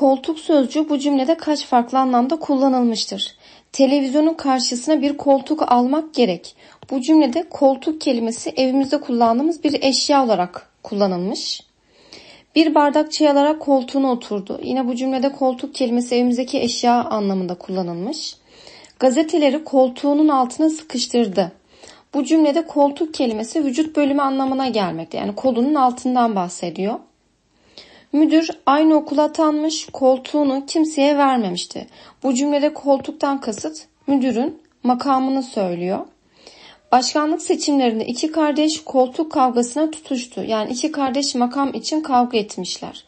Koltuk sözcüğü bu cümlede kaç farklı anlamda kullanılmıştır? Televizyonun karşısına bir koltuk almak gerek. Bu cümlede koltuk kelimesi evimizde kullandığımız bir eşya olarak kullanılmış. Bir bardak çay alarak koltuğuna oturdu. Yine bu cümlede koltuk kelimesi evimizdeki eşya anlamında kullanılmış. Gazeteleri koltuğunun altına sıkıştırdı. Bu cümlede koltuk kelimesi vücut bölümü anlamına gelmekte. Yani kolunun altından bahsediyor. Müdür aynı okula atanmış, koltuğunu kimseye vermemişti. Bu cümlede koltuktan kasıt müdürün makamını söylüyor. Başkanlık seçimlerinde iki kardeş koltuk kavgasına tutuştu. Yani iki kardeş makam için kavga etmişler.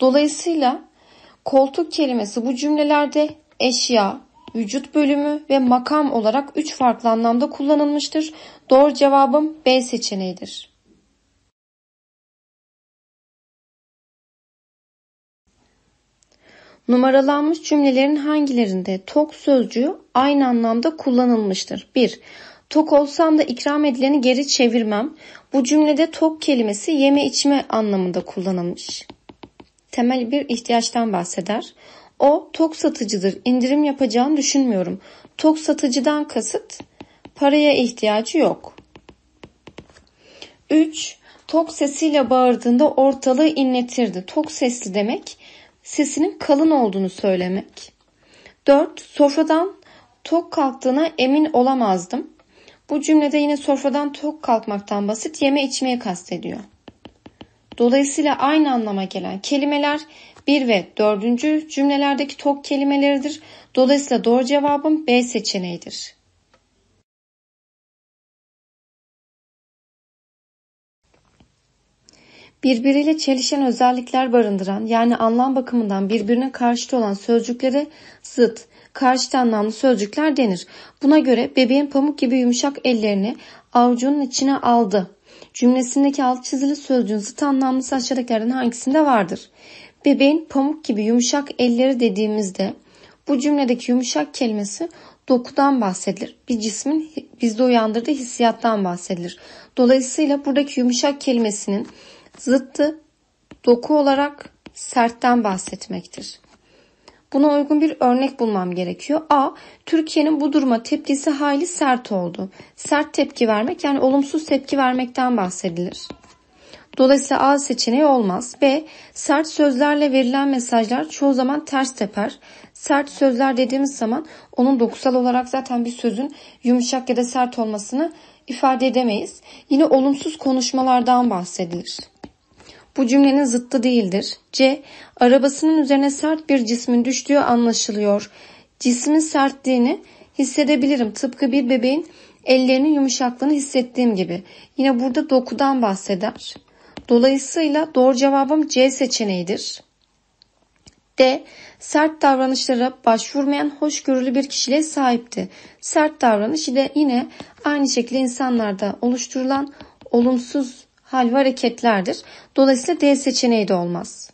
Dolayısıyla koltuk kelimesi bu cümlelerde eşya, vücut bölümü ve makam olarak üç farklı anlamda kullanılmıştır. Doğru cevabım B seçeneğidir. Numaralanmış cümlelerin hangilerinde tok sözcüğü aynı anlamda kullanılmıştır? 1. Tok olsam da ikram edileni geri çevirmem. Bu cümlede tok kelimesi yeme içme anlamında kullanılmış. Temel bir ihtiyaçtan bahseder. O tok satıcıdır. İndirim yapacağını düşünmüyorum. Tok satıcıdan kasıt paraya ihtiyacı yok. 3. Tok sesiyle bağırdığında ortalığı inletirdi. Tok sesli demek sesinin kalın olduğunu söylemek. 4. Sofradan tok kalktığına emin olamazdım. Bu cümlede yine sofradan tok kalkmaktan basit yeme içmeye kastediyor. Dolayısıyla aynı anlama gelen kelimeler 1 ve 4. cümlelerdeki tok kelimeleridir. Dolayısıyla doğru cevabım B seçeneğidir. birbiriyle çelişen özellikler barındıran yani anlam bakımından birbirine karşıt olan sözcüklere zıt, karşıt anlamlı sözcükler denir. Buna göre bebeğin pamuk gibi yumuşak ellerini avucunun içine aldı. Cümlesindeki alt çizili sözcüğün zıt anlamlısı aşağıdakilerden hangisinde vardır? Bebeğin pamuk gibi yumuşak elleri dediğimizde bu cümledeki yumuşak kelimesi dokudan bahsedilir. Bir cismin bizde uyandırdığı hissiyattan bahsedilir. Dolayısıyla buradaki yumuşak kelimesinin zıttı doku olarak sertten bahsetmektir. Buna uygun bir örnek bulmam gerekiyor. A. Türkiye'nin bu duruma tepkisi hayli sert oldu. Sert tepki vermek yani olumsuz tepki vermekten bahsedilir. Dolayısıyla A seçeneği olmaz. B. Sert sözlerle verilen mesajlar çoğu zaman ters teper. Sert sözler dediğimiz zaman onun dokusal olarak zaten bir sözün yumuşak ya da sert olmasını ifade edemeyiz. Yine olumsuz konuşmalardan bahsedilir bu cümlenin zıttı değildir. C. Arabasının üzerine sert bir cismin düştüğü anlaşılıyor. Cismin sertliğini hissedebilirim. Tıpkı bir bebeğin ellerinin yumuşaklığını hissettiğim gibi. Yine burada dokudan bahseder. Dolayısıyla doğru cevabım C seçeneğidir. D. Sert davranışlara başvurmayan hoşgörülü bir kişiliğe sahipti. Sert davranış ile yine aynı şekilde insanlarda oluşturulan olumsuz hal ve hareketlerdir. Dolayısıyla D seçeneği de olmaz.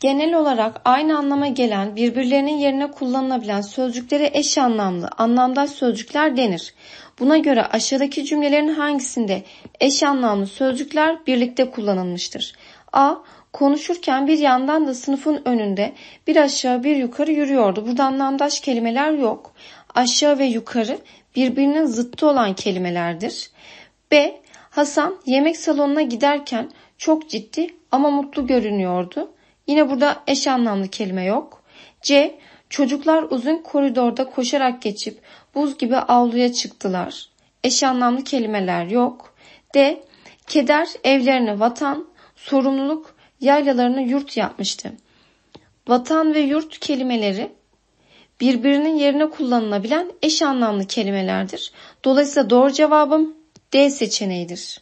Genel olarak aynı anlama gelen, birbirlerinin yerine kullanılabilen sözcüklere eş anlamlı, anlamdaş sözcükler denir. Buna göre aşağıdaki cümlelerin hangisinde eş anlamlı sözcükler birlikte kullanılmıştır? A. Konuşurken bir yandan da sınıfın önünde bir aşağı bir yukarı yürüyordu. Burada anlamdaş kelimeler yok aşağı ve yukarı birbirinin zıttı olan kelimelerdir. B. Hasan yemek salonuna giderken çok ciddi ama mutlu görünüyordu. Yine burada eş anlamlı kelime yok. C. Çocuklar uzun koridorda koşarak geçip buz gibi avluya çıktılar. Eş anlamlı kelimeler yok. D. Keder evlerini vatan, sorumluluk yaylalarını yurt yapmıştı. Vatan ve yurt kelimeleri birbirinin yerine kullanılabilen eş anlamlı kelimelerdir. Dolayısıyla doğru cevabım D seçeneğidir.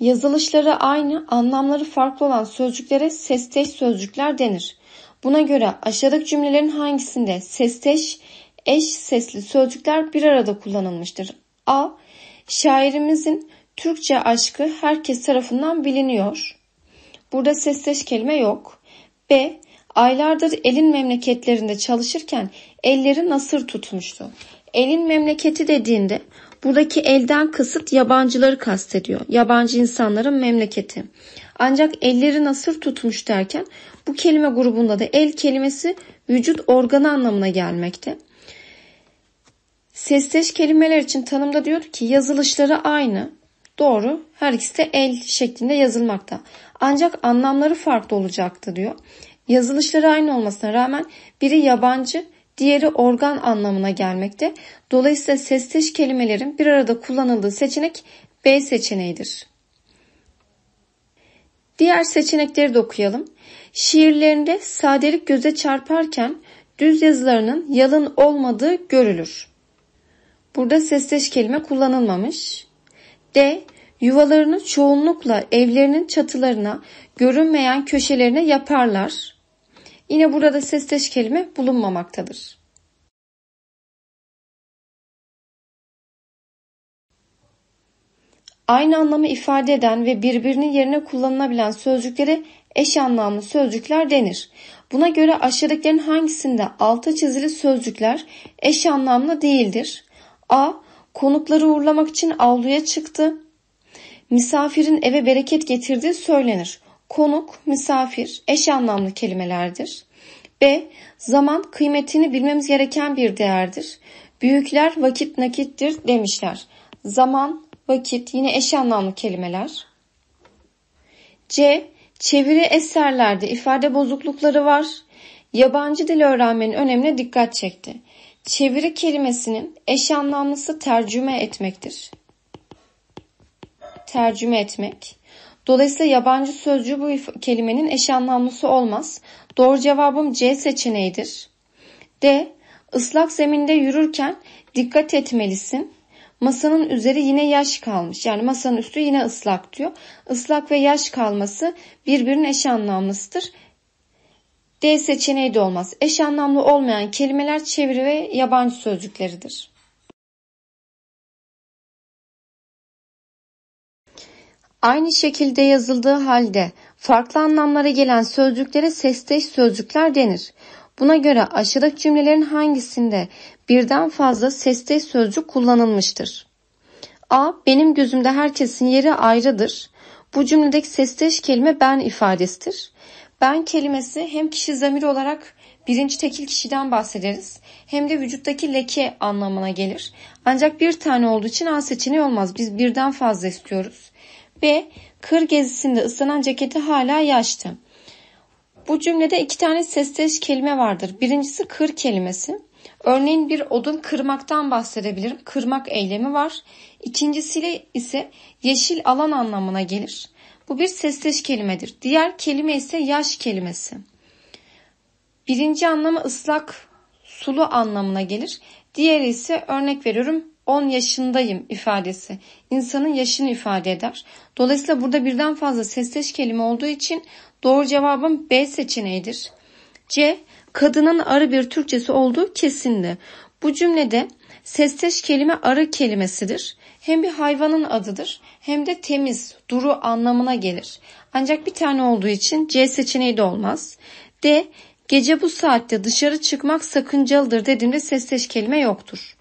Yazılışları aynı, anlamları farklı olan sözcüklere sesteş sözcükler denir. Buna göre aşağıdaki cümlelerin hangisinde sesteş, eş sesli sözcükler bir arada kullanılmıştır? A. Şairimizin Türkçe aşkı herkes tarafından biliniyor. Burada sesleş kelime yok. B. Aylardır elin memleketlerinde çalışırken elleri nasır tutmuştu. Elin memleketi dediğinde buradaki elden kasıt yabancıları kastediyor. Yabancı insanların memleketi. Ancak elleri nasır tutmuş derken bu kelime grubunda da el kelimesi vücut organı anlamına gelmekte. Sesleş kelimeler için tanımda diyor ki yazılışları aynı. Doğru. Her ikisi de el şeklinde yazılmakta. Ancak anlamları farklı olacaktı diyor. Yazılışları aynı olmasına rağmen biri yabancı, diğeri organ anlamına gelmekte. Dolayısıyla sesteş kelimelerin bir arada kullanıldığı seçenek B seçeneğidir. Diğer seçenekleri de okuyalım. Şiirlerinde sadelik göze çarparken düz yazılarının yalın olmadığı görülür. Burada sesteş kelime kullanılmamış. D. Yuvalarını çoğunlukla evlerinin çatılarına, görünmeyen köşelerine yaparlar. Yine burada sesteş kelime bulunmamaktadır. Aynı anlamı ifade eden ve birbirinin yerine kullanılabilen sözcüklere eş anlamlı sözcükler denir. Buna göre aşağıdakilerin hangisinde altı çizili sözcükler eş anlamlı değildir? A. Konukları uğurlamak için avluya çıktı. Misafirin eve bereket getirdiği söylenir. Konuk, misafir eş anlamlı kelimelerdir. B. Zaman kıymetini bilmemiz gereken bir değerdir. Büyükler vakit nakittir demişler. Zaman, vakit yine eş anlamlı kelimeler. C. Çeviri eserlerde ifade bozuklukları var. Yabancı dil öğrenmenin önemine dikkat çekti. Çeviri kelimesinin eş anlamlısı tercüme etmektir. Tercüme etmek. Dolayısıyla yabancı sözcü bu kelimenin eş anlamlısı olmaz. Doğru cevabım C seçeneğidir. D. Islak zeminde yürürken dikkat etmelisin. Masanın üzeri yine yaş kalmış. Yani masanın üstü yine ıslak diyor. Islak ve yaş kalması birbirinin eş anlamlısıdır. D seçeneği de olmaz. Eş anlamlı olmayan kelimeler çeviri ve yabancı sözcükleridir. Aynı şekilde yazıldığı halde farklı anlamlara gelen sözcüklere sesteş sözcükler denir. Buna göre aşağıdaki cümlelerin hangisinde birden fazla sesteş sözcük kullanılmıştır? A. Benim gözümde herkesin yeri ayrıdır. Bu cümledeki sesteş kelime ben ifadesidir. Ben kelimesi hem kişi zamir olarak birinci tekil kişiden bahsederiz hem de vücuttaki leke anlamına gelir. Ancak bir tane olduğu için A seçeneği olmaz. Biz birden fazla istiyoruz. Ve Kır gezisinde ıslanan ceketi hala yaştı. Bu cümlede iki tane sesteş kelime vardır. Birincisi kır kelimesi. Örneğin bir odun kırmaktan bahsedebilirim. Kırmak eylemi var. İkincisiyle ise yeşil alan anlamına gelir. Bu bir sesleş kelimedir. Diğer kelime ise yaş kelimesi. Birinci anlamı ıslak, sulu anlamına gelir. Diğeri ise örnek veriyorum 10 yaşındayım ifadesi insanın yaşını ifade eder. Dolayısıyla burada birden fazla sesleş kelime olduğu için doğru cevabım B seçeneğidir. C. Kadının arı bir Türkçesi olduğu kesindi. Bu cümlede Sesteş kelime arı kelimesidir. Hem bir hayvanın adıdır hem de temiz, duru anlamına gelir. Ancak bir tane olduğu için C seçeneği de olmaz. D. Gece bu saatte dışarı çıkmak sakıncalıdır dediğimde sesteş kelime yoktur.